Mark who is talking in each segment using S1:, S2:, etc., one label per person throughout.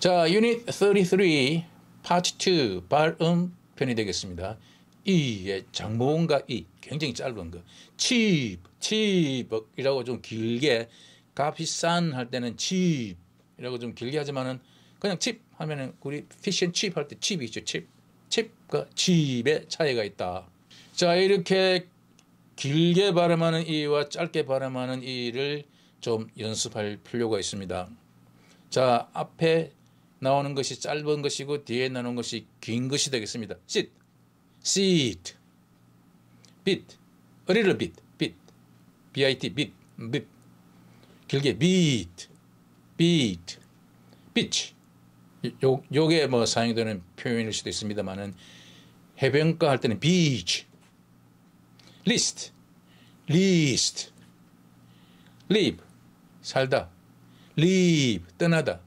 S1: 자, 유닛 33 파트 2 발음 편이 되겠습니다. 이의 예, 장모음과 이 굉장히 짧은 거. 칩, 칩이라고 좀 길게 값비싼 할 때는 칩이라고 좀 길게 하지만은 그냥 칩 하면은 우리 피션 칩할 때 칩이 있죠. 칩. 칩과 칩의 차이가 있다. 자, 이렇게 길게 발음하는 이와 짧게 발음하는 이를 좀 연습할 필요가 있습니다. 자, 앞에 나오는 것이 짧은 것이고 뒤에 나오는 것이 긴 것이 되겠습니다. sit, sit, bit, a little bit, bit, bit, bit, bit, 길게 beat, beat, pitch. 요, 요게 뭐 사용되는 표현일 수도 있습니다만은 해변가 할 때는 beach, list, list, live, 살다, leave, 떠나다,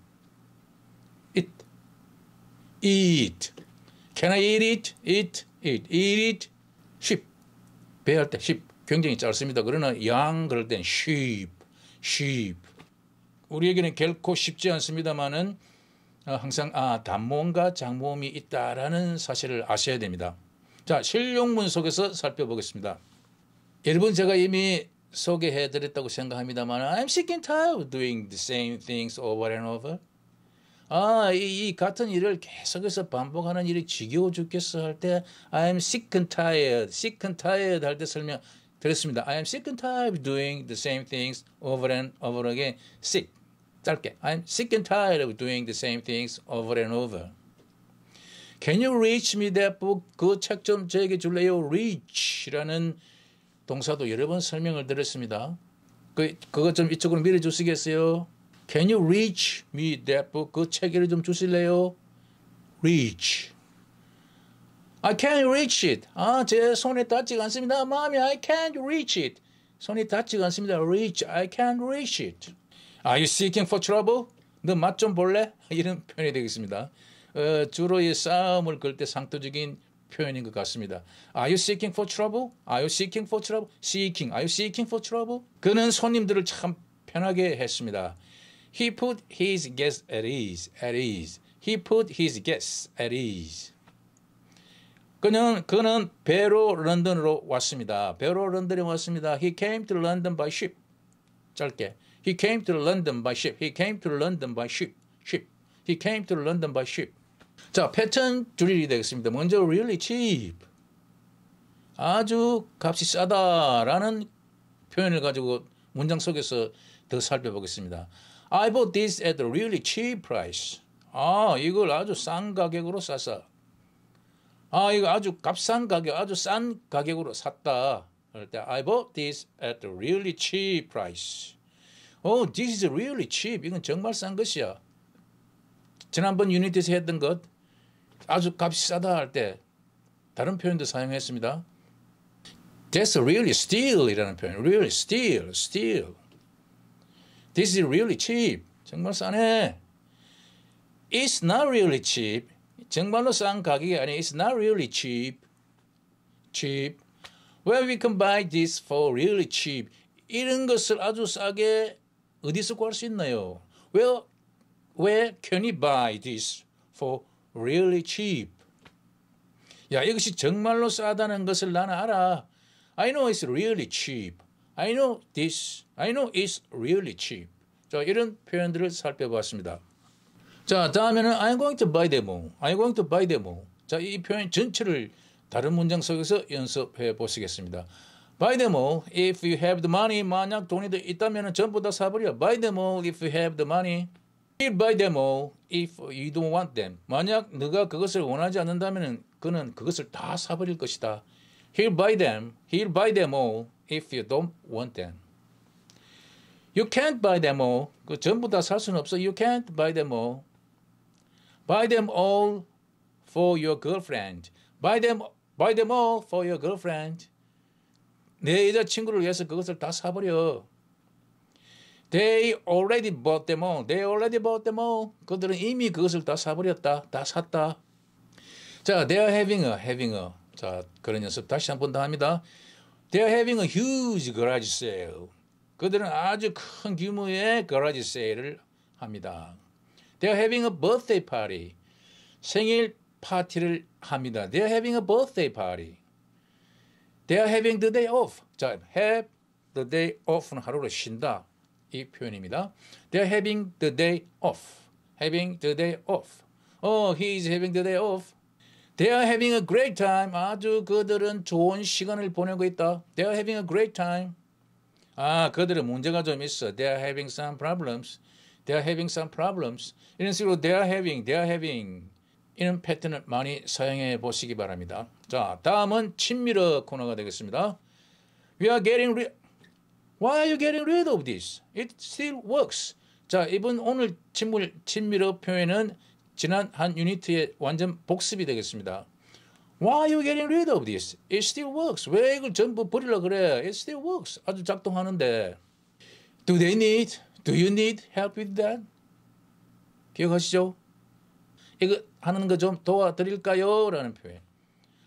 S1: eat. Can I eat it? Eat, eat, eat it. sheep. 배할 때 sheep. 굉장히 짧습니다. 그러나 양 그럴 땐 sheep, sheep. 우리에게는 결코 쉽지 않습니다만은 아, 항상 아 단모음과 장모음이 있다라는 사실을 아셔야 됩니다. 자 실용문 속에서 살펴보겠습니다. 여러분 제가 이미 소개해드렸다고 생각합니다만 I'm sick and tired of doing the same things over and over. 아, 이, 이 같은 일을 계속해서 반복하는 일이 지겨워 죽겠어 할때 I'm sick and tired, sick and tired 할때 설명 드렸습니다. I am sick and tired of doing the same things over and over again. sick 짧게 I'm sick and tired of doing the same things over and over. Can you reach me that book? 그 책 좀 저에게 줄래요? reach라는 동사도 여러 번 설명을 드렸습니다. 그, 그것 좀 이쪽으로 밀어주시겠어요? Can you reach me that book? 그 책을 좀 주실래요? Reach. I can't reach it. 아, 제 손에 닿지가 않습니다. 마음이 I can't reach it. 손이 닿지가 않습니다. Reach. I can't reach it. Are you seeking for trouble? 너맛좀 볼래? 이런 표현이 되겠습니다. 어, 주로 이 싸움을 걸 때 상투적인 표현인 것 같습니다. Are you seeking for trouble? Are you seeking for trouble? Seeking. Are you seeking for trouble? 그는 손님들을 참 편하게 했습니다. He put his guests at ease, at ease. He put his guests at ease. 그는 그는 배로 런던으로 왔습니다. 배로 런던에 왔습니다. He came to London by ship. 짧게. He came to London by ship. He came to London by ship. ship. He came to London by ship. 자, 패턴 줄이기 되겠습니다. 먼저 really cheap. 아주 값이 싸다라는 표현을 가지고 문장 속에서 더 살펴보겠습니다. I bought this at a really cheap price. 아, 이걸 아주 싼 가격으로 샀어. 아, 이거 아주 값싼 가격, 아주 싼 가격으로 샀다. 그럴 때 I bought this at a really cheap price. Oh, this is really cheap. 이건 정말 싼 것이야. 지난번 유니티에서 했던 것 아주 값이 싸다 할 때 다른 표현도 사용했습니다. That's a really steal 이라는 표현. Really steal, steal. This is really cheap. 정말 싸네. It's not really cheap. 정말로 싼 가격이 아니 It's not really cheap. Cheap. Well, we can buy this for really cheap. 이런 것을 아주 싸게 어디서 구할 수 있나요? Well, where can you buy this for really cheap? 야, 이것이 정말로 싸다는 것을 나는 알아. I know it's really cheap. I know this. I know it's really cheap. 자, 이런 표현들을 살펴보았습니다 자, 다음에는 I'm going to buy them all. I'm going to buy them all. 자, 이 표현 전체를 다른 문장 속에서 연습해 보시겠습니다. Buy them all if you have the money. 만약 돈이 있다면 전부 다 사버려. Buy them all if you have the money. y o u l buy them all if you don't want them. 만약 네가 그것을 원하지 않는다면 그는 그것을 다 사버릴 것이다. He'll buy them. He'll buy them all if you don't want them. You can't buy them all. 그 전부 다 살 수는 없어. You can't buy them all. Buy them all for your girlfriend. Buy them, buy them all for your girlfriend. 내 여자친구를 위해서 그것을 다 사버려. They already bought them all. They already bought them all. 그들은 이미 그것을 다 사버렸다. 다 샀다. 자, they are having a, having a. 자, 그런 연습 다시 한번 더 합니다. They're having a huge garage sale. 그들은 아주 큰 규모의 garage sale을 합니다. They're having a birthday party. 생일 파티를 합니다. They're having a birthday party. They're having the day off. 자, have the day off는 하루를 쉰다. 이 표현입니다. They're having the day off. having the day off. Oh, he is having the day off. They are having a great time. 아주 그들은 좋은 시간을 보내고 있다. They are having a great time. 아, 그들은 문제가 좀 있어. They are having some problems. They are having some problems. 이런 식으로 they are having, they are having 이런 패턴을 많이 사용해 보시기 바랍니다. 자, 다음은 친밀어 코너가 되겠습니다. We are getting rid. Why are you getting rid of this? It still works. 자, 이번 오늘 친밀 친밀어 표현은 지난 한 유니트의 완전 복습이 되겠습니다. Why are you getting rid of this? It still works. 왜 이걸 전부 버리려 그래? It still works. 아주 작동하는데. Do they need? Do you need help with that? 기억하시죠? 이거 하는 거좀 도와드릴까요? 라는 표현.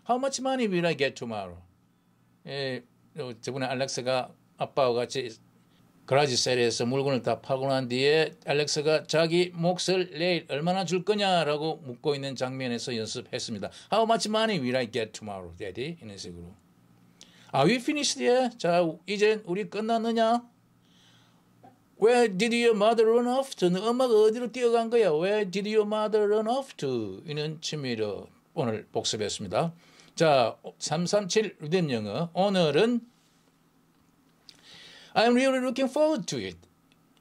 S1: How much money will I get tomorrow? 예, 저번에 알렉스가 아빠와 같이 그라지 셀에서 물건을 다 팔고 난 뒤에 알렉스가 자기 몫을 내일 얼마나 줄 거냐라고 묻고 있는 장면에서 연습했습니다. How much money will I get tomorrow, Daddy? 이런 식으로. Are we finished yet? 자, 이제 우리 끝났느냐? Where did your mother run off to? 너 엄마가 어디로 뛰어간 거야? Where did your mother run off to? 이는 취미로 오늘 복습했습니다. 자, 337 루덴 영어. 오늘은 I'm really looking forward to it.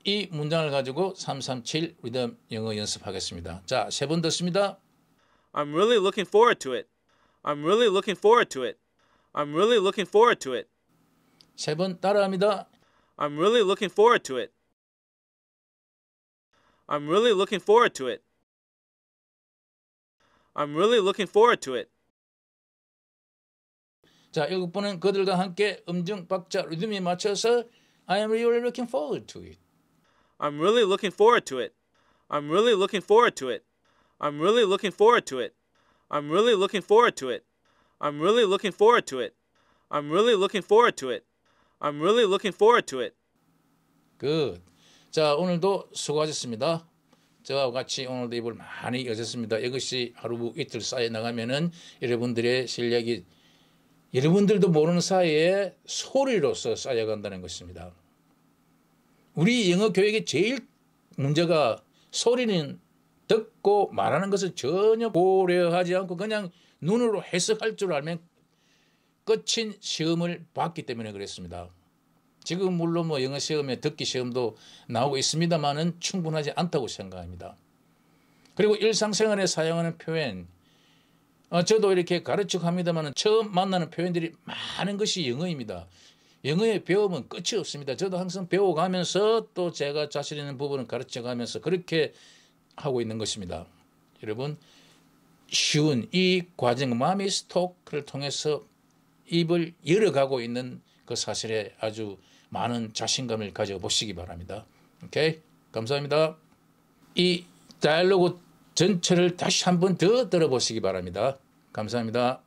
S1: 이 문장을 가지고 337 리듬 영어 연습하겠습니다. 자, 세 번 듣습니다. I'm really looking forward to it. I'm really looking forward to it. I'm really looking forward to it. 세 번 따라합니다. I'm really looking forward to it. I'm really looking forward to it. I'm really looking forward to it. 자, 일곱 번은 그들과 함께 음중 박자 리듬에 맞춰서 I am really looking forward to it. I'm really looking forward to it. I'm really looking forward to it. I'm really looking forward to it. I'm really looking forward to it. I'm really looking forward to it. I'm really looking forward to it. I'm really looking forward to it. Good. 자, 오늘도 수고하셨습니다. 저와 같이 오늘도 입을 많이 여셨습니다. 이것이 하루 이틀 쌓여 나가면은 여러분들의 실력이 여러분들도 모르는 사이에 소리로서 쌓여간다는 것입니다. 우리 영어 교육의 제일 문제가 소리는 듣고 말하는 것을 전혀 고려하지 않고 그냥 눈으로 해석할 줄 알면 끝인 시험을 봤기 때문에 그랬습니다. 지금 물론 뭐 영어 시험에 듣기 시험도 나오고 있습니다만은 충분하지 않다고 생각합니다. 그리고 일상생활에 사용하는 표현, 어, 저도 이렇게 가르치고 합니다만 처음 만나는 표현들이 많은 것이 영어입니다. 영어의 배움은 끝이 없습니다. 저도 항상 배워가면서 또 제가 자신 있는 부분을 가르쳐가면서 그렇게 하고 있는 것입니다. 여러분 쉬운 이 과정 마음의 스토크를 통해서 입을 열어가고 있는 그 사실에 아주 많은 자신감을 가져보시기 바랍니다. 오케이 감사합니다. 이 다이로그 전체를 다시 한 번 더 들어보시기 바랍니다. 감사합니다.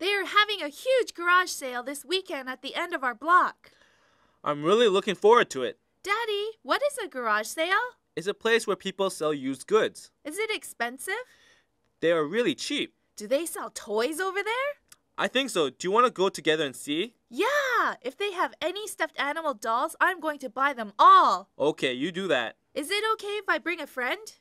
S1: They are having a huge garage sale this weekend at the end of our block. I'm really looking forward to it. Daddy, what is a garage sale? It's a place where people sell used goods. Is it expensive? They are really cheap. Do they sell toys over there? I think so. Do you want to go together and see? Yeah! If they have any stuffed animal dolls, I'm going to buy them all. Okay, you do that. Is it okay if I bring a friend?